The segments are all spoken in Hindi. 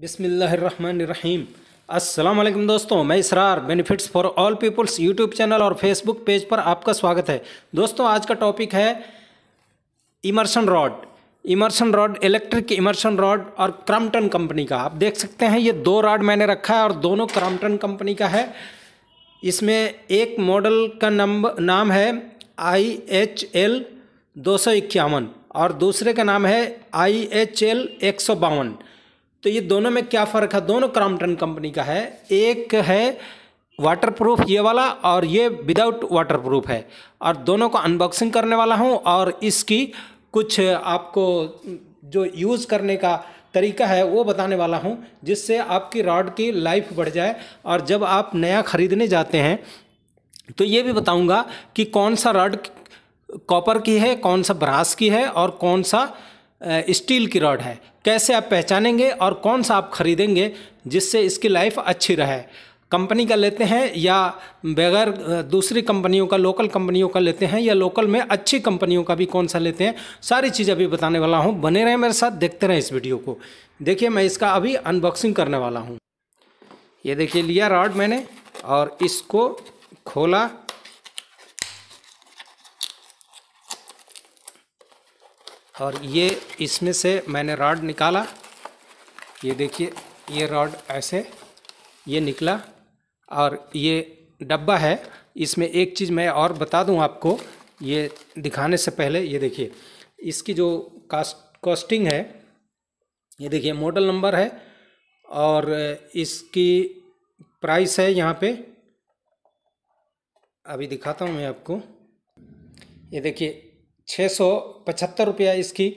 बिसमीम असलम दोस्तों मैं Israr benefits for all peoples YouTube channel और फेसबुक पेज पर आपका स्वागत है दोस्तों आज का टॉपिक है immersion rod immersion rod electric immersion rod और क्रम्पटन कंपनी का आप देख सकते हैं ये दो रॉड मैंने रखा है और दोनों क्रम्पटन कंपनी का है इसमें एक मॉडल का नंबर नाम है आई एच एल दो सौ इक्यावन और दूसरे का नाम है आई एच एल एक सौ बावन तो ये दोनों में क्या फ़र्क है दोनों क्राम्पटन कंपनी का है एक है वाटर प्रूफ ये वाला और ये विदाउट वाटर प्रूफ है और दोनों को अनबॉक्सिंग करने वाला हूँ और इसकी कुछ आपको जो यूज़ करने का तरीका है वो बताने वाला हूँ जिससे आपकी रॉड की लाइफ बढ़ जाए और जब आप नया ख़रीदने जाते हैं तो ये भी बताऊँगा कि कौन सा रॉड कॉपर की है कौन सा ब्रास की है और कौन सा स्टील की रॉड है कैसे आप पहचानेंगे और कौन सा आप खरीदेंगे जिससे इसकी लाइफ अच्छी रहे कंपनी का लेते हैं या बगैर दूसरी कंपनियों का लोकल कंपनियों का लेते हैं या लोकल में अच्छी कंपनियों का भी कौन सा लेते हैं सारी चीज़ अभी बताने वाला हूँ बने रहें मेरे साथ देखते रहें इस वीडियो को देखिए मैं इसका अभी अनबॉक्सिंग करने वाला हूँ ये देखिए लिया रॉड मैंने और इसको खोला और ये इसमें से मैंने रॉड निकाला ये देखिए ये रॉड ऐसे ये निकला और ये डब्बा है इसमें एक चीज़ मैं और बता दूं आपको ये दिखाने से पहले ये देखिए इसकी जो कास्ट कॉस्टिंग है ये देखिए मॉडल नंबर है और इसकी प्राइस है यहाँ पे अभी दिखाता हूँ मैं आपको ये देखिए छः सौ पचहत्तर रुपया इसकी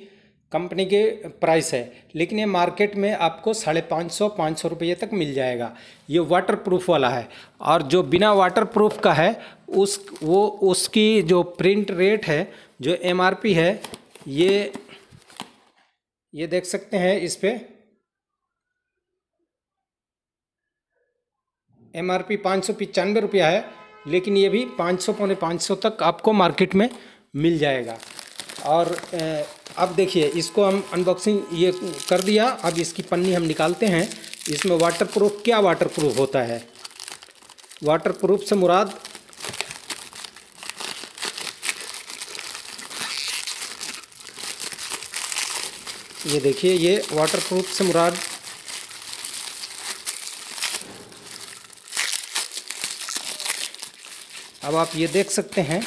कंपनी के प्राइस है लेकिन ये मार्केट में आपको साढ़े पाँच सौ पाँच सौ रुपये तक मिल जाएगा ये वाटर प्रूफ वाला है और जो बिना वाटर प्रूफ का है उस वो उसकी जो प्रिंट रेट है जो एम है ये ये देख सकते हैं इस पर एम आर पी पाँच सौ पचानवे रुपया है लेकिन ये भी पाँच सौ पौने पाँच सौ तक आपको मार्केट में मिल जाएगा और अब देखिए इसको हम अनबॉक्सिंग ये कर दिया अब इसकी पन्नी हम निकालते हैं इसमें वाटर प्रूफ क्या वाटर प्रूफ होता है वाटर प्रूफ से मुराद ये देखिए ये वाटर प्रूफ से मुराद अब आप ये देख सकते हैं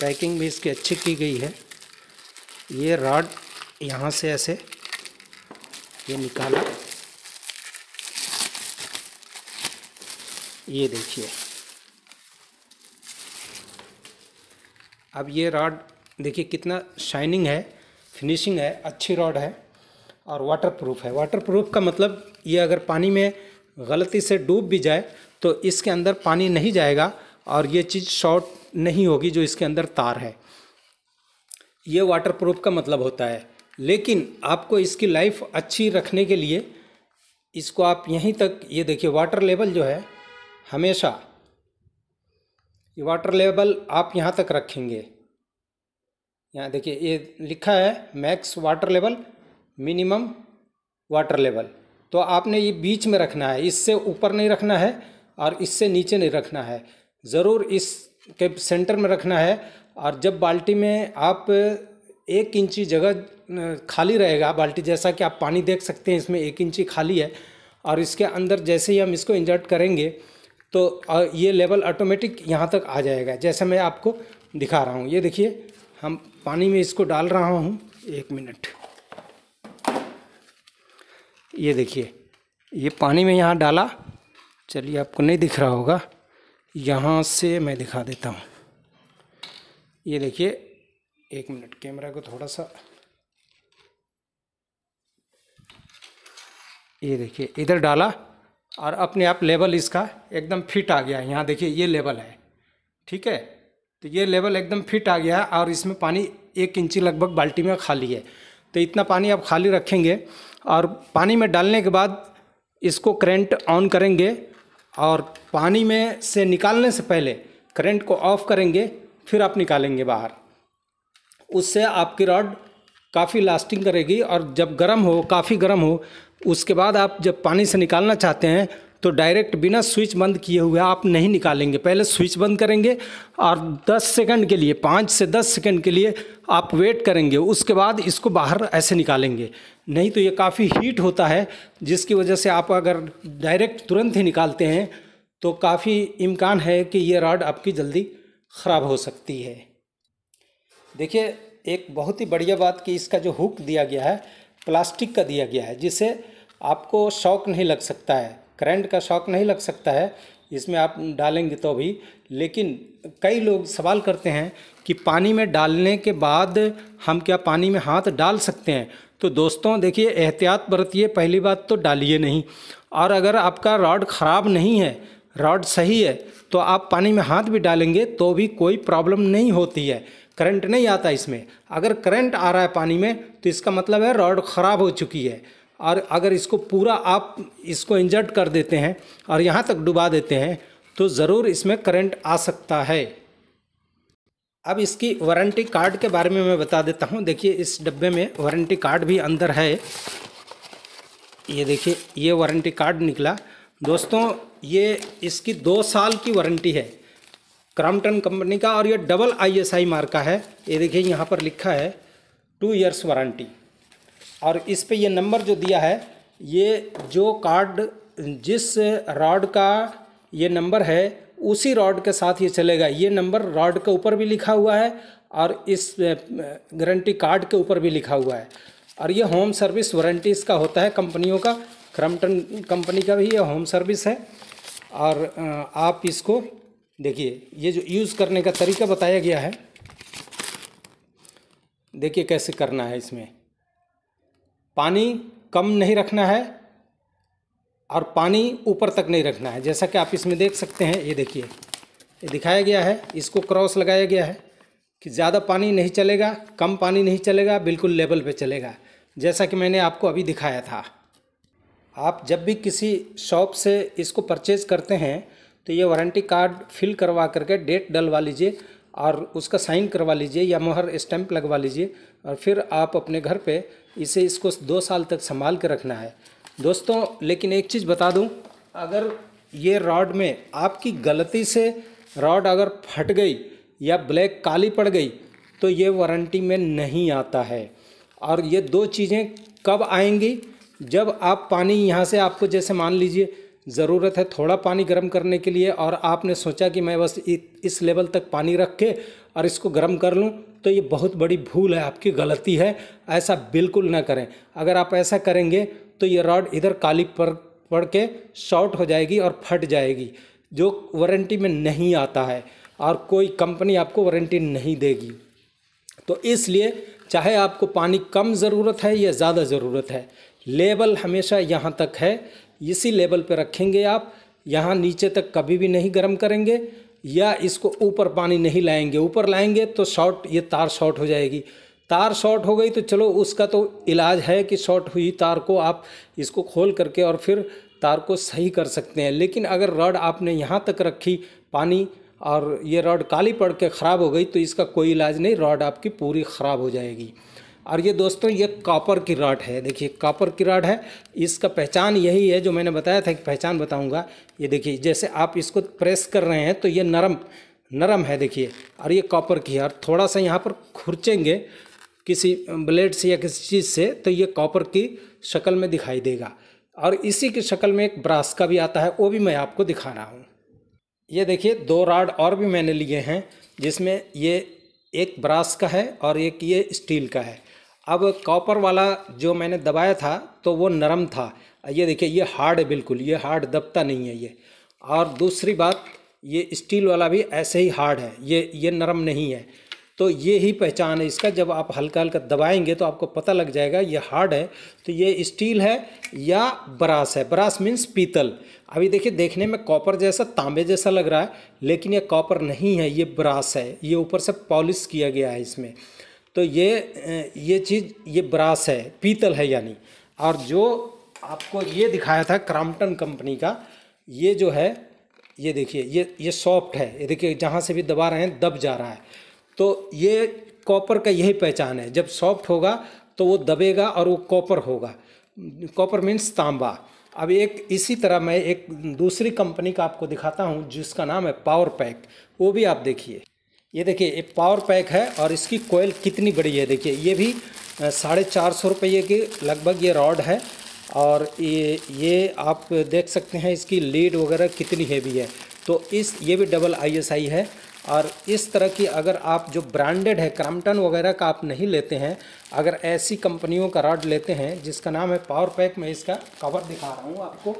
पैकिंग भी इसकी अच्छी की गई है ये रॉड यहाँ से ऐसे ये निकाला ये देखिए अब ये रॉड देखिए कितना शाइनिंग है फिनिशिंग है अच्छी रॉड है और वाटर प्रूफ है वाटर प्रूफ का मतलब ये अगर पानी में गलती से डूब भी जाए तो इसके अंदर पानी नहीं जाएगा और ये चीज़ शॉर्ट नहीं होगी जो इसके अंदर तार है ये वाटर प्रूफ का मतलब होता है लेकिन आपको इसकी लाइफ अच्छी रखने के लिए इसको आप यहीं तक ये देखिए वाटर लेवल जो है हमेशा ये वाटर लेवल आप यहाँ तक रखेंगे यहाँ देखिए ये लिखा है max water level minimum water level तो आपने ये बीच में रखना है इससे ऊपर नहीं रखना है और इससे नीचे नहीं रखना है ज़रूर इस के सेंटर में रखना है और जब बाल्टी में आप एक इंची जगह खाली रहेगा बाल्टी जैसा कि आप पानी देख सकते हैं इसमें एक इंची खाली है और इसके अंदर जैसे ही हम इसको इंजर्ट करेंगे तो ये लेवल ऑटोमेटिक यहाँ तक आ जाएगा जैसे मैं आपको दिखा रहा हूँ ये देखिए हम पानी में इसको डाल रहा हूँ एक मिनट ये देखिए ये पानी में यहाँ डाला चलिए आपको नहीं दिख रहा होगा यहाँ से मैं दिखा देता हूँ ये देखिए एक मिनट कैमरा को थोड़ा सा ये देखिए इधर डाला और अपने आप लेवल इसका एकदम फिट आ गया है यहाँ देखिए ये लेवल है ठीक है तो ये लेवल एकदम फिट आ गया है और इसमें पानी एक इंची लगभग बाल्टी में खाली है तो इतना पानी आप खाली रखेंगे और पानी में डालने के बाद इसको करेंट ऑन करेंगे और पानी में से निकालने से पहले करंट को ऑफ करेंगे फिर आप निकालेंगे बाहर उससे आपकी रॉड काफ़ी लास्टिंग करेगी और जब गर्म हो काफ़ी गर्म हो उसके बाद आप जब पानी से निकालना चाहते हैं तो डायरेक्ट बिना स्विच बंद किए हुए आप नहीं निकालेंगे पहले स्विच बंद करेंगे और 10 सेकंड के लिए पाँच से 10 सेकंड के लिए आप वेट करेंगे उसके बाद इसको बाहर ऐसे निकालेंगे नहीं तो ये काफ़ी हीट होता है जिसकी वजह से आप अगर डायरेक्ट तुरंत ही निकालते हैं तो काफ़ी इम्कान है कि ये रॉड आपकी जल्दी ख़राब हो सकती है देखिए एक बहुत ही बढ़िया बात कि इसका जो हुक दिया गया है प्लास्टिक का दिया गया है जिससे आपको शौक नहीं लग सकता है करंट का शॉक नहीं लग सकता है इसमें आप डालेंगे तो भी लेकिन कई लोग सवाल करते हैं कि पानी में डालने के बाद हम क्या पानी में हाथ डाल सकते हैं तो दोस्तों देखिए एहतियात बरतिए पहली बात तो डालिए नहीं और अगर आपका रॉड ख़राब नहीं है रॉड सही है तो आप पानी में हाथ भी डालेंगे तो भी कोई प्रॉब्लम नहीं होती है करंट नहीं आता इसमें अगर करंट आ रहा है पानी में तो इसका मतलब है रॉड ख़राब हो चुकी है और अगर इसको पूरा आप इसको इंजर्ट कर देते हैं और यहाँ तक डुबा देते हैं तो ज़रूर इसमें करंट आ सकता है अब इसकी वारंटी कार्ड के बारे में मैं बता देता हूँ देखिए इस डब्बे में वारंटी कार्ड भी अंदर है ये देखिए ये वारंटी कार्ड निकला दोस्तों ये इसकी दो साल की वारंटी है क्राम्पटन कंपनी का और ये डबल आईएसआई मार्का है ये देखिए यहाँ पर लिखा है टू इयर्स वारंटी और इस पे ये नंबर जो दिया है ये जो कार्ड जिस रॉड का ये नंबर है उसी रॉड के साथ ये चलेगा ये नंबर रॉड के ऊपर भी लिखा हुआ है और इस गारंटी कार्ड के ऊपर भी लिखा हुआ है और ये होम सर्विस वारंटी इसका होता है कंपनियों का क्रम्पटन कंपनी का भी ये होम सर्विस है और आप इसको देखिए ये जो यूज़ करने का तरीका बताया गया है देखिए कैसे करना है इसमें पानी कम नहीं रखना है और पानी ऊपर तक नहीं रखना है जैसा कि आप इसमें देख सकते हैं ये देखिए ये दिखाया गया है इसको क्रॉस लगाया गया है कि ज़्यादा पानी नहीं चलेगा कम पानी नहीं चलेगा बिल्कुल लेवल पे चलेगा जैसा कि मैंने आपको अभी दिखाया था आप जब भी किसी शॉप से इसको परचेज़ करते हैं तो ये वारंटी कार्ड फिल करवा करके डेट डलवा लीजिए और उसका साइन करवा लीजिए या मोहर स्टैंप लगवा लीजिए और फिर आप अपने घर पर इसे इसको दो साल तक संभाल कर रखना है दोस्तों लेकिन एक चीज़ बता दूं अगर ये रॉड में आपकी गलती से रॉड अगर फट गई या ब्लैक काली पड़ गई तो ये वारंटी में नहीं आता है और ये दो चीज़ें कब आएंगी जब आप पानी यहाँ से आपको जैसे मान लीजिए ज़रूरत है थोड़ा पानी गर्म करने के लिए और आपने सोचा कि मैं बस इस लेवल तक पानी रख के और इसको गर्म कर लूँ तो ये बहुत बड़ी भूल है आपकी गलती है ऐसा बिल्कुल ना करें अगर आप ऐसा करेंगे तो ये रॉड इधर काली पर पड़ के शॉर्ट हो जाएगी और फट जाएगी जो वारंटी में नहीं आता है और कोई कंपनी आपको वारंटी नहीं देगी तो इसलिए चाहे आपको पानी कम ज़रूरत है या ज़्यादा ज़रूरत है लेबल हमेशा यहाँ तक है इसी लेबल पर रखेंगे आप यहाँ नीचे तक कभी भी नहीं गर्म करेंगे या इसको ऊपर पानी नहीं लाएंगे ऊपर लाएंगे तो शॉर्ट ये तार शॉर्ट हो जाएगी तार शॉर्ट हो गई तो चलो उसका तो इलाज है कि शॉर्ट हुई तार को आप इसको खोल करके और फिर तार को सही कर सकते हैं लेकिन अगर रॉड आपने यहाँ तक रखी पानी और ये रॉड काली पड़ के ख़राब हो गई तो इसका कोई इलाज नहीं रॉड आपकी पूरी ख़राब हो जाएगी और ये दोस्तों ये कॉपर की रॉड है देखिए कॉपर की रॉड है इसका पहचान यही है जो मैंने बताया था कि पहचान बताऊंगा ये देखिए जैसे आप इसको प्रेस कर रहे हैं तो ये नरम नरम है देखिए और ये कॉपर की है और थोड़ा सा यहाँ पर खुरचेंगे किसी ब्लेड से या किसी चीज़ से तो ये कॉपर की शक्ल में दिखाई देगा और इसी की शक्ल में एक ब्रास का भी आता है वो भी मैं आपको दिखा रहा हूँ ये देखिए दो राड और भी मैंने लिए हैं जिसमें ये एक ब्रास का है और एक ये स्टील का है अब कॉपर वाला जो मैंने दबाया था तो वो नरम था ये देखिए ये हार्ड है बिल्कुल ये हार्ड दबता नहीं है ये और दूसरी बात ये स्टील वाला भी ऐसे ही हार्ड है ये ये नरम नहीं है तो ये ही पहचान है इसका जब आप हल्का हल्का दबाएंगे तो आपको पता लग जाएगा ये हार्ड है तो ये स्टील है या ब्रास है ब्रास मीन्स पीतल अभी देखिए देखने में कॉपर जैसा तांबे जैसा लग रहा है लेकिन ये कॉपर नहीं है ये ब्रास है ये ऊपर से पॉलिश किया गया है इसमें तो ये ये चीज़ ये ब्रास है पीतल है यानी और जो आपको ये दिखाया था क्राम्पटन कंपनी का ये जो है ये देखिए ये ये सॉफ्ट है ये देखिए जहाँ से भी दबा रहे हैं दब जा रहा है तो ये कॉपर का यही पहचान है जब सॉफ्ट होगा तो वो दबेगा और वो कॉपर होगा कॉपर मीन्स तांबा अब एक इसी तरह मैं एक दूसरी कंपनी का आपको दिखाता हूँ जिसका नाम है पावर पैक वो भी आप देखिए ये देखिए ये पावर पैक है और इसकी कोयल कितनी बड़ी है देखिए ये भी साढ़े चार सौ रुपये की लगभग ये रॉड है और ये ये आप देख सकते हैं इसकी लीड वगैरह कितनी हैवी है तो इस ये भी डबल आईएसआई है और इस तरह की अगर आप जो ब्रांडेड है क्रामटन वगैरह का आप नहीं लेते हैं अगर ऐसी कंपनियों का रॉड लेते हैं जिसका नाम है पावर पैक मैं इसका कवर दिखा रहा हूँ आपको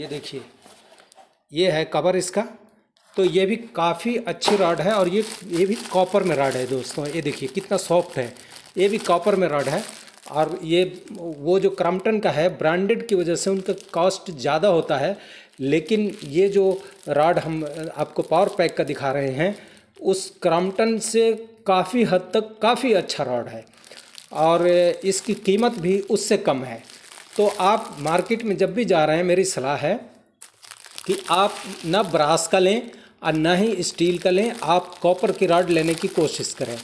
ये देखिए ये है कवर इसका तो ये भी काफ़ी अच्छी रॉड है और ये ये भी कॉपर में रॉड है दोस्तों ये देखिए कितना सॉफ्ट है ये भी कॉपर में रॉड है और ये वो जो क्रम्पटन का है ब्रांडेड की वजह से उनका कॉस्ट ज़्यादा होता है लेकिन ये जो रॉड हम आपको पावर पैक का दिखा रहे हैं उस क्रम्पटन से काफ़ी हद तक काफ़ी अच्छा रॉड है और इसकी कीमत भी उससे कम है तो आप मार्केट में जब भी जा रहे हैं मेरी सलाह है कि आप ना ब्रास का लें और ना ही स्टील का लें आप कॉपर की रॉड लेने की कोशिश करें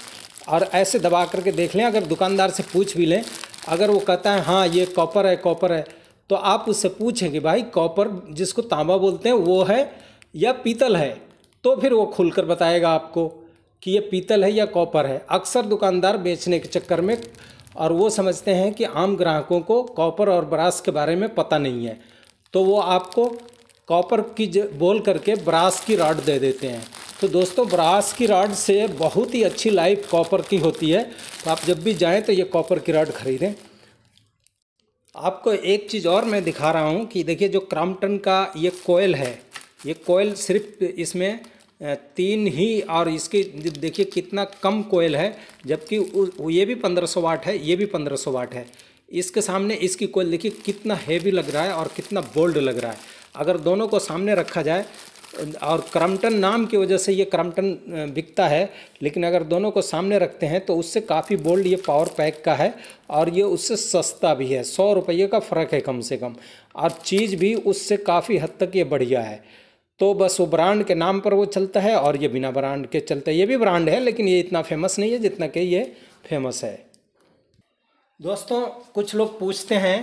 और ऐसे दबा करके देख लें अगर दुकानदार से पूछ भी लें अगर वो कहता है हाँ ये कॉपर है कॉपर है तो आप उससे पूछें कि भाई कॉपर जिसको तांबा बोलते हैं वो है या पीतल है तो फिर वो खुलकर बताएगा आपको कि ये पीतल है या कॉपर है अक्सर दुकानदार बेचने के चक्कर में और वो समझते हैं कि आम ग्राहकों को कॉपर और ब्रास के बारे में पता नहीं है तो वो आपको कॉपर की बोल करके ब्रास की राड दे देते हैं तो दोस्तों ब्रास की राड से बहुत ही अच्छी लाइफ कॉपर की होती है तो आप जब भी जाएं तो ये कॉपर की राड ख़रीदें आपको एक चीज़ और मैं दिखा रहा हूँ कि देखिए जो क्राम्पटन का ये कोयल है ये कोयल सिर्फ इसमें तीन ही और इसकी देखिए कितना कम कोयल है जबकि ये भी पंद्रह सौ वाट है ये भी पंद्रह सौ वाट है इसके सामने इसकी कोयल देखिए कितना हैवी लग रहा है और कितना बोल्ड लग रहा है अगर दोनों को सामने रखा जाए और क्रम्पटन नाम की वजह से ये क्रम्पटन बिकता है लेकिन अगर दोनों को सामने रखते हैं तो उससे काफ़ी बोल्ड ये पावर पैक का है और ये उससे सस्ता भी है सौ रुपये का फ़र्क है कम से कम और चीज़ भी उससे काफ़ी हद तक ये बढ़िया है तो बस वो ब्रांड के नाम पर वो चलता है और ये बिना ब्रांड के चलता है ये भी ब्रांड है लेकिन ये इतना फेमस नहीं है जितना कि ये फेमस है दोस्तों कुछ लोग पूछते हैं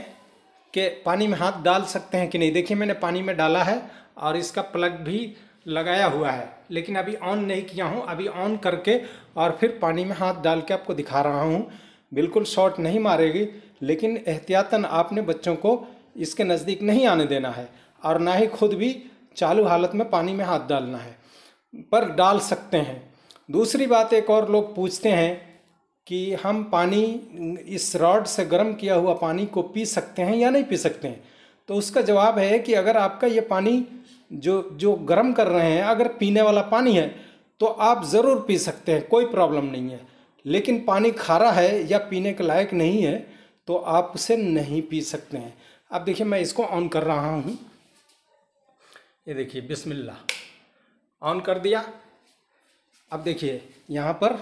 के पानी में हाथ डाल सकते हैं कि नहीं देखिए मैंने पानी में डाला है और इसका प्लग भी लगाया हुआ है लेकिन अभी ऑन नहीं किया हूँ अभी ऑन करके और फिर पानी में हाथ डाल के आपको दिखा रहा हूँ बिल्कुल शॉर्ट नहीं मारेगी लेकिन एहतियातन आपने बच्चों को इसके नज़दीक नहीं आने देना है और ना ही खुद भी चालू हालत में पानी में हाथ डालना है पर डाल सकते हैं दूसरी बात एक और लोग पूछते हैं कि हम पानी इस रॉड से गर्म किया हुआ पानी को पी सकते हैं या नहीं पी सकते हैं तो उसका जवाब है कि अगर आपका ये पानी जो जो गर्म कर रहे हैं अगर पीने वाला पानी है तो आप ज़रूर पी सकते हैं कोई प्रॉब्लम नहीं है लेकिन पानी खारा है या पीने के लायक नहीं है तो आप उसे नहीं पी सकते हैं अब देखिए मैं इसको ऑन कर रहा हूँ ये देखिए बिस्मिल्लाह ऑन कर दिया अब देखिए यहाँ पर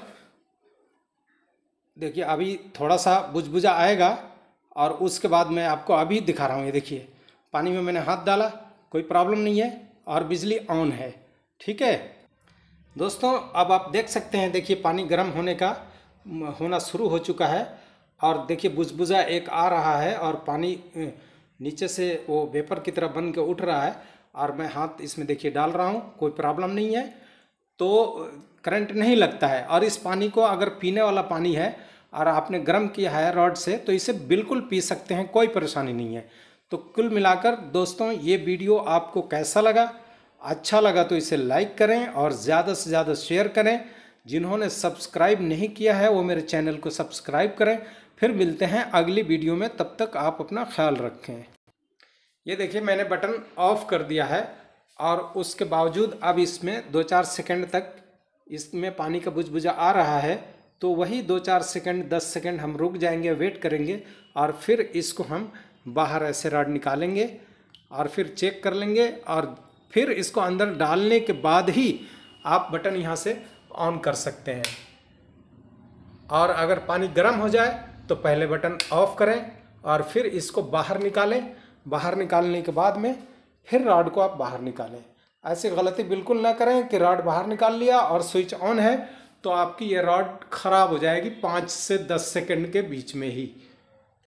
देखिए अभी थोड़ा सा बुझबुझा आएगा और उसके बाद मैं आपको अभी दिखा रहा हूँ ये देखिए पानी में मैंने हाथ डाला कोई प्रॉब्लम नहीं है और बिजली ऑन है ठीक है दोस्तों अब आप देख सकते हैं देखिए पानी गर्म होने का होना शुरू हो चुका है और देखिए बुझबुझा एक आ रहा है और पानी नीचे से वो वेपर की तरह बन के उठ रहा है और मैं हाथ इसमें देखिए डाल रहा हूँ कोई प्रॉब्लम नहीं है तो करंट नहीं लगता है और इस पानी को अगर पीने वाला पानी है और आपने गर्म किया है रॉड से तो इसे बिल्कुल पी सकते हैं कोई परेशानी नहीं है तो कुल मिलाकर दोस्तों ये वीडियो आपको कैसा लगा अच्छा लगा तो इसे लाइक करें और ज़्यादा से ज़्यादा शेयर करें जिन्होंने सब्सक्राइब नहीं किया है वो मेरे चैनल को सब्सक्राइब करें फिर मिलते हैं अगली वीडियो में तब तक आप अपना ख्याल रखें ये देखिए मैंने बटन ऑफ कर दिया है और उसके बावजूद अब इसमें दो चार सेकेंड तक इसमें पानी का बुझबुझा आ रहा है तो वही दो चार सेकंड दस सेकंड हम रुक जाएंगे वेट करेंगे और फिर इसको हम बाहर ऐसे रॉड निकालेंगे और फिर चेक कर लेंगे और फिर इसको अंदर डालने के बाद ही आप बटन यहाँ से ऑन कर सकते हैं और अगर पानी गर्म हो जाए तो पहले बटन ऑफ करें और फिर इसको बाहर निकालें बाहर निकालने के बाद में फिर रॉड को आप बाहर निकालें ऐसी गलती बिल्कुल ना करें कि रॉड बाहर निकाल लिया और स्विच ऑन है तो आपकी ये रॉड ख़राब हो जाएगी पाँच से दस सेकंड के बीच में ही